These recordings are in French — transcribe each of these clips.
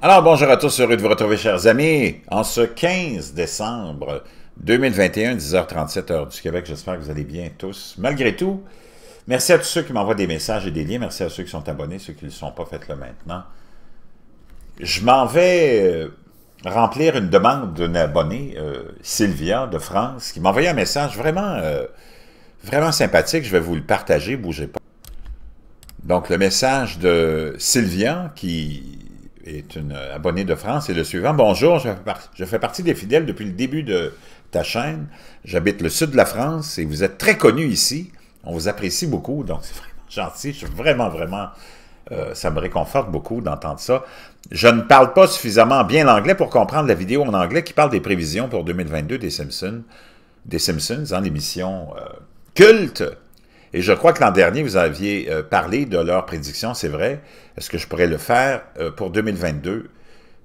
Alors bonjour à tous, heureux de vous retrouver chers amis. En ce 15 décembre 2021, 10h37 heure du Québec, j'espère que vous allez bien tous. Malgré tout, merci à tous ceux qui m'envoient des messages et des liens, merci à ceux qui sont abonnés, ceux qui ne le sont pas, faites-le maintenant. Je m'en vais euh, remplir une demande d'un abonné, euh, Sylvia de France, qui m'a envoyé un message vraiment, euh, vraiment sympathique, je vais vous le partager, bougez pas. Donc le message de Sylvia qui est une euh, abonnée de France et le suivant. Bonjour, je fais, partie des fidèles depuis le début de ta chaîne. J'habite le sud de la France et vous êtes très connu ici. On vous apprécie beaucoup, donc c'est vraiment gentil. Je suis vraiment, vraiment... Euh, ça me réconforte beaucoup d'entendre ça. Je ne parle pas suffisamment bien l'anglais pour comprendre la vidéo en anglais qui parle des prévisions pour 2022 des Simpsons, des Simpsons en émission euh, culte et je crois que l'an dernier, vous aviez euh, parlé de leurs prédictions, c'est vrai. Est-ce que je pourrais le faire euh, pour 2022?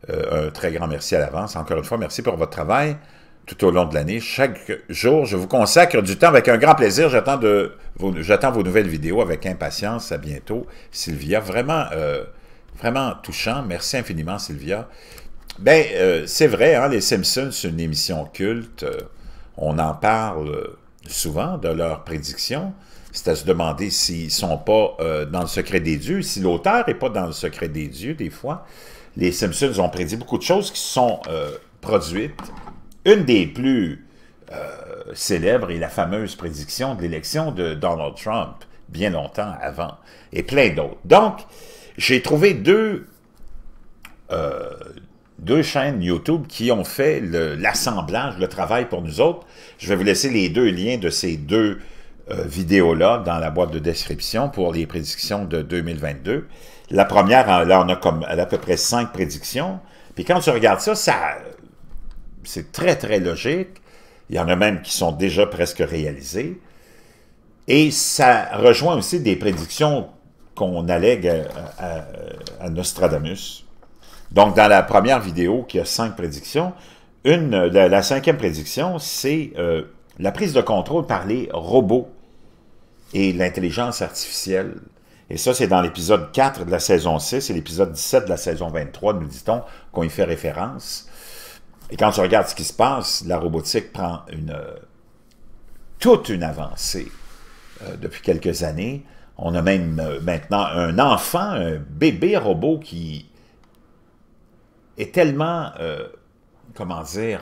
Euh, un très grand merci à l'avance. Encore une fois, merci pour votre travail tout au long de l'année. Chaque jour, je vous consacre du temps avec un grand plaisir. J'attends vos, vos nouvelles vidéos avec impatience. À bientôt, Sylvia. Vraiment, vraiment touchant. Merci infiniment, Sylvia. Ben, c'est vrai, hein, les Simpsons, c'est une émission culte. on en parle souvent de leurs prédictions c'est à se demander s'ils ne sont pas euh, dans le secret des dieux, si l'auteur n'est pas dans le secret des dieux des fois. Les Simpsons ont prédit beaucoup de choses qui sont euh, produites. Une des plus euh, célèbres est la fameuse prédiction de l'élection de Donald Trump, bien longtemps avant, et plein d'autres. Donc, j'ai trouvé deux, deux chaînes YouTube qui ont fait l'assemblage, le, travail pour nous autres. Je vais vous laisser les deux liens de ces deux euh, vidéo-là dans la boîte de description pour les prédictions de 2022. La première, hein, là, on a comme à peu près cinq prédictions. Puis quand tu regardes ça, c'est très, très logique. Il y en a même qui sont déjà presque réalisées. Et ça rejoint aussi des prédictions qu'on allègue à, Nostradamus. Donc, dans la première vidéo, qui a cinq prédictions, une, la, cinquième prédiction, c'est euh, la prise de contrôle par les robots et l'intelligence artificielle. Et ça, c'est dans l'épisode 4 de la saison 6 et l'épisode 17 de la saison 23, nous dit-on, qu'on y fait référence. Et quand tu regardes ce qui se passe, la robotique prend une, toute une avancée euh, depuis quelques années. On a même euh, maintenant un enfant, un bébé robot qui est tellement, euh, comment dire,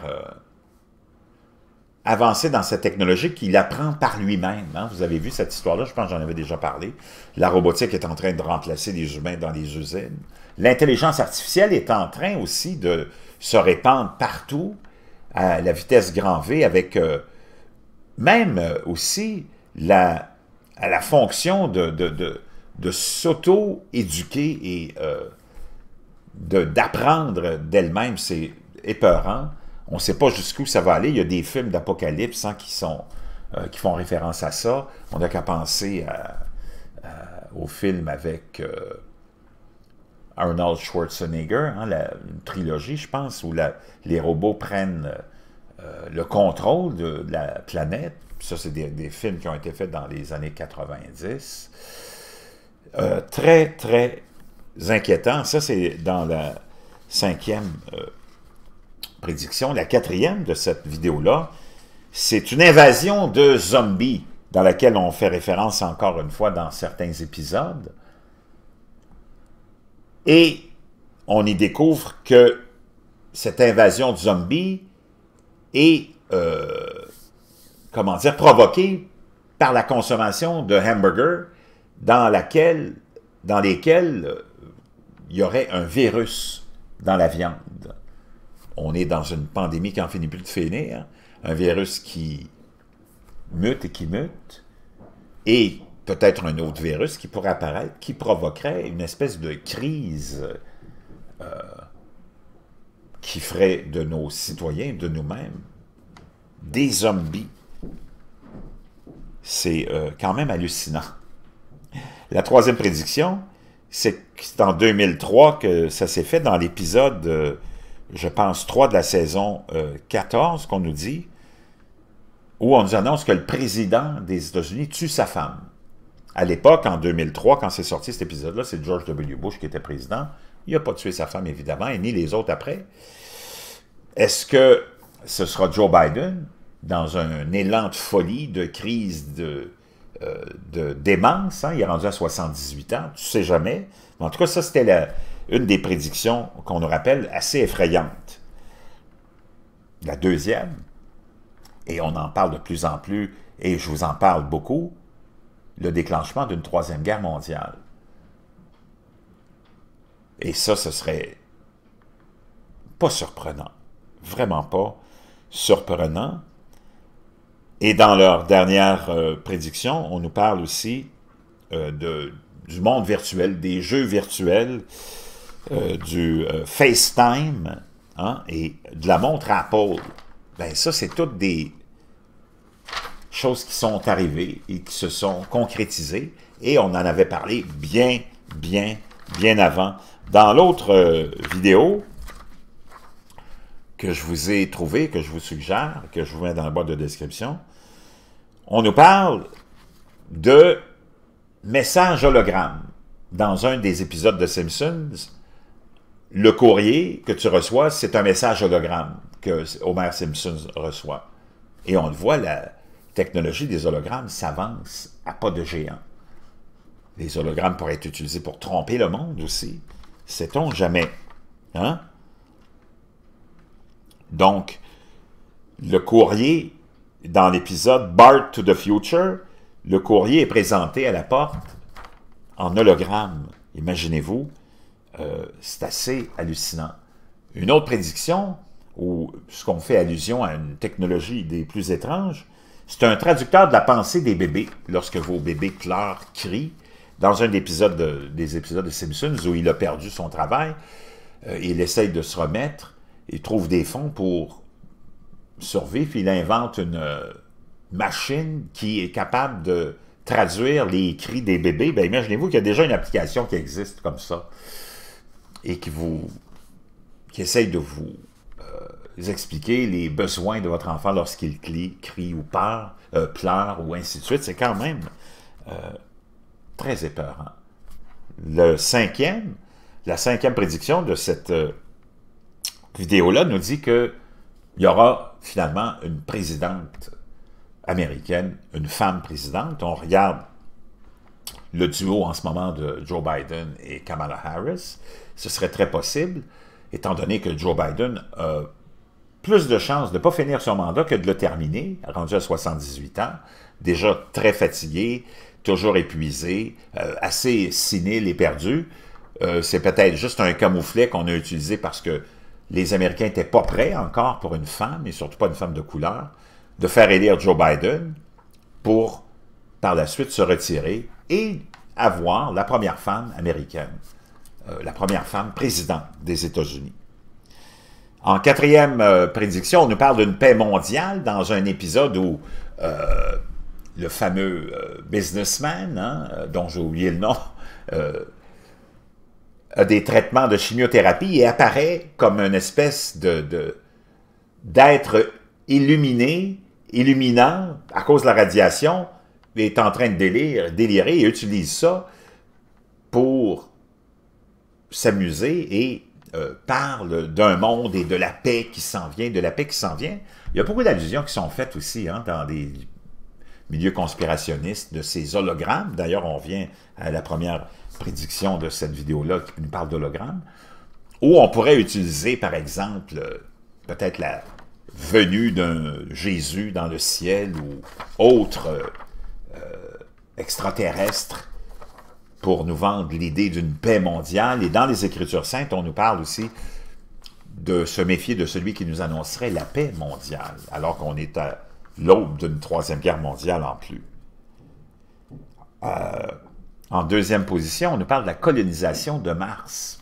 avancer dans cette technologie qu'il apprend par lui-même. Hein. Vous avez vu cette histoire-là, je pense que j'en avais déjà parlé. La robotique est en train de remplacer les humains dans les usines. L'intelligence artificielle est en train aussi de se répandre partout à la vitesse grand V avec euh, même euh, aussi la, à la fonction de, de, s'auto-éduquer et euh, d'apprendre d'elle-même. C'est épeurant on ne sait pas jusqu'où ça va aller. Il y a des films d'apocalypse hein, qui sont euh, qui font référence à ça. On n'a qu'à penser euh, au film avec euh, Arnold Schwarzenegger, hein, la, une trilogie, je pense, où les robots prennent le contrôle de, la planète. Ça, c'est des, des, films qui ont été faits dans les années 90. très, très inquiétant. Ça, c'est dans la cinquième prédiction, la quatrième de cette vidéo-là, c'est une invasion de zombies dans laquelle on fait référence encore une fois dans certains épisodes. Et on y découvre que cette invasion de zombies est, euh, comment dire, provoquée par la consommation de hamburgers dans, laquelle, dans lesquels euh, il y aurait un virus dans la viande on est dans une pandémie qui en finit plus de finir, un virus qui mute et qui mute, et peut-être un autre virus qui pourrait apparaître, qui provoquerait une espèce de crise euh, qui ferait de nos citoyens, de nous-mêmes, des zombies. C'est euh, quand même hallucinant. La troisième prédiction, c'est en 2003 que ça s'est fait dans l'épisode euh, je pense, 3 de la saison 14 euh, qu'on nous dit, où on nous annonce que le président des États-Unis tue sa femme. À l'époque, en 2003, quand c'est sorti cet épisode-là, c'est George W. Bush qui était président. Il n'a pas tué sa femme, évidemment, et ni les autres après. Est-ce que ce sera Joe Biden, dans un élan de folie, de crise, de, euh, démence, hein? il est rendu à 78 ans, tu sais jamais. en tout cas, ça, c'était la, une des prédictions qu'on nous rappelle assez effrayante. La deuxième, et on en parle de plus en plus, et je vous en parle beaucoup, le déclenchement d'une troisième guerre mondiale. Et ça, ce serait pas surprenant. Vraiment pas surprenant. Et dans leur dernière euh, prédiction, on nous parle aussi euh, du monde virtuel, des jeux virtuels euh, du euh, FaceTime hein, et de la montre Apple, ben ça, c'est toutes des choses qui sont arrivées et qui se sont concrétisées. Et on en avait parlé bien, bien, bien avant. Dans l'autre euh, vidéo que je vous ai trouvée, que je vous suggère, que je vous mets dans la boîte de description, on nous parle de messages hologrammes dans un des épisodes de Simpsons le courrier que tu reçois, c'est un message hologramme que Homer Simpson reçoit. Et on le voit, la technologie des hologrammes s'avance à pas de géant. Les hologrammes pourraient être utilisés pour tromper le monde aussi. Sait-on jamais? Hein? Donc, le courrier, dans l'épisode Bart to the Future, le courrier est présenté à la porte en hologramme. Imaginez-vous, euh, c'est assez hallucinant. Une autre prédiction, ou ce qu'on fait allusion à une technologie des plus étranges, c'est un traducteur de la pensée des bébés. Lorsque vos bébés pleurent, crient, dans un épisode des épisodes de Simpsons où il a perdu son travail, euh, il essaye de se remettre, il trouve des fonds pour survivre, il invente une euh, machine qui est capable de traduire les cris des bébés. Ben, imaginez-vous qu'il y a déjà une application qui existe comme ça et qui vous essaye de vous euh, expliquer les besoins de votre enfant lorsqu'il crie, crie ou pleure euh, ou ainsi de suite, c'est quand même euh, très épeurant. Le cinquième, la cinquième prédiction de cette vidéo-là nous dit que il y aura finalement une présidente américaine, une femme présidente. On regarde le duo en ce moment de Joe Biden et Kamala Harris. Ce serait très possible, étant donné que Joe Biden a plus de chances de ne pas finir son mandat que de le terminer, rendu à 78 ans, déjà très fatigué, toujours épuisé, euh, assez siné, et perdu. Euh, c'est peut-être juste un camouflet qu'on a utilisé parce que les Américains n'étaient pas prêts encore pour une femme, et surtout pas une femme de couleur, de faire élire Joe Biden pour par la suite se retirer et avoir la première femme américaine, euh, la première femme présidente des États-Unis. En quatrième euh, prédiction, on nous parle d'une paix mondiale dans un épisode où euh, le fameux businessman, hein, dont j'ai oublié le nom, a des traitements de chimiothérapie et apparaît comme une espèce de d'être illuminé, illuminant à cause de la radiation est en train de délire, délirer et utilise ça pour s'amuser et euh, parle d'un monde et de la paix qui s'en vient, de la paix qui s'en vient. Il y a beaucoup d'allusions qui sont faites aussi hein, dans des milieux conspirationnistes de ces hologrammes. D'ailleurs, on revient à la première prédiction de cette vidéo-là qui nous parle d'hologrammes. Ou on pourrait utiliser, par exemple, euh, peut-être la venue d'un Jésus dans le ciel ou autre euh, extraterrestre pour nous vendre l'idée d'une paix mondiale. Et dans les Écritures saintes, on nous parle aussi de se méfier de celui qui nous annoncerait la paix mondiale, alors qu'on est à l'aube d'une troisième guerre mondiale en plus. Euh, en deuxième position, on nous parle de la colonisation de Mars,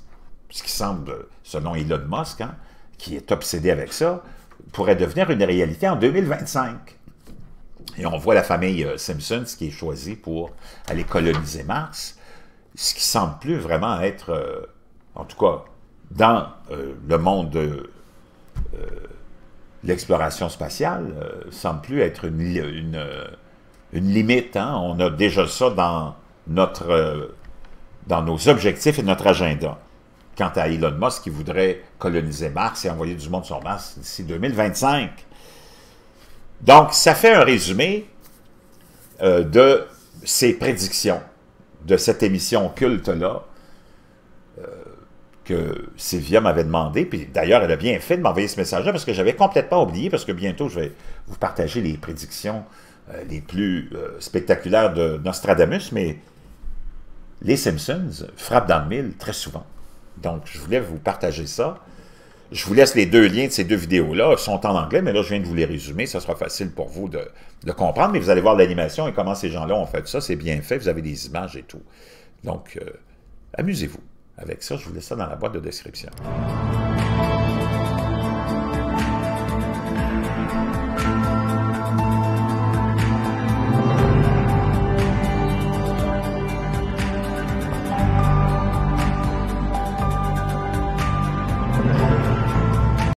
ce qui semble, selon Elon Musk, hein, qui est obsédé avec ça, pourrait devenir une réalité en 2025. Et on voit la famille euh, Simpson qui est choisie pour aller coloniser Mars, ce qui semble plus vraiment être, euh, en tout cas, dans euh, le monde de l'exploration spatiale, semble plus être une, limite. Hein. On a déjà ça dans, notre, dans nos objectifs et notre agenda. Quant à Elon Musk qui voudrait coloniser Mars et envoyer du monde sur Mars d'ici 2025, donc, ça fait un résumé euh, de ces prédictions, de cette émission culte-là, euh, que Sylvia m'avait demandé, puis d'ailleurs, elle a bien fait de m'envoyer ce message-là, parce que j'avais complètement oublié, parce que bientôt, je vais vous partager les prédictions euh, les plus spectaculaires de Nostradamus, mais les Simpsons frappent dans le mille très souvent. Donc, je voulais vous partager ça. Je vous laisse les deux liens de ces deux vidéos-là. Ils sont en anglais, mais là, je viens de vous les résumer. Ça sera facile pour vous de, comprendre. Mais vous allez voir l'animation et comment ces gens-là ont fait ça. C'est bien fait. Vous avez des images et tout. Donc, euh, amusez-vous avec ça. Je vous laisse ça dans la boîte de description.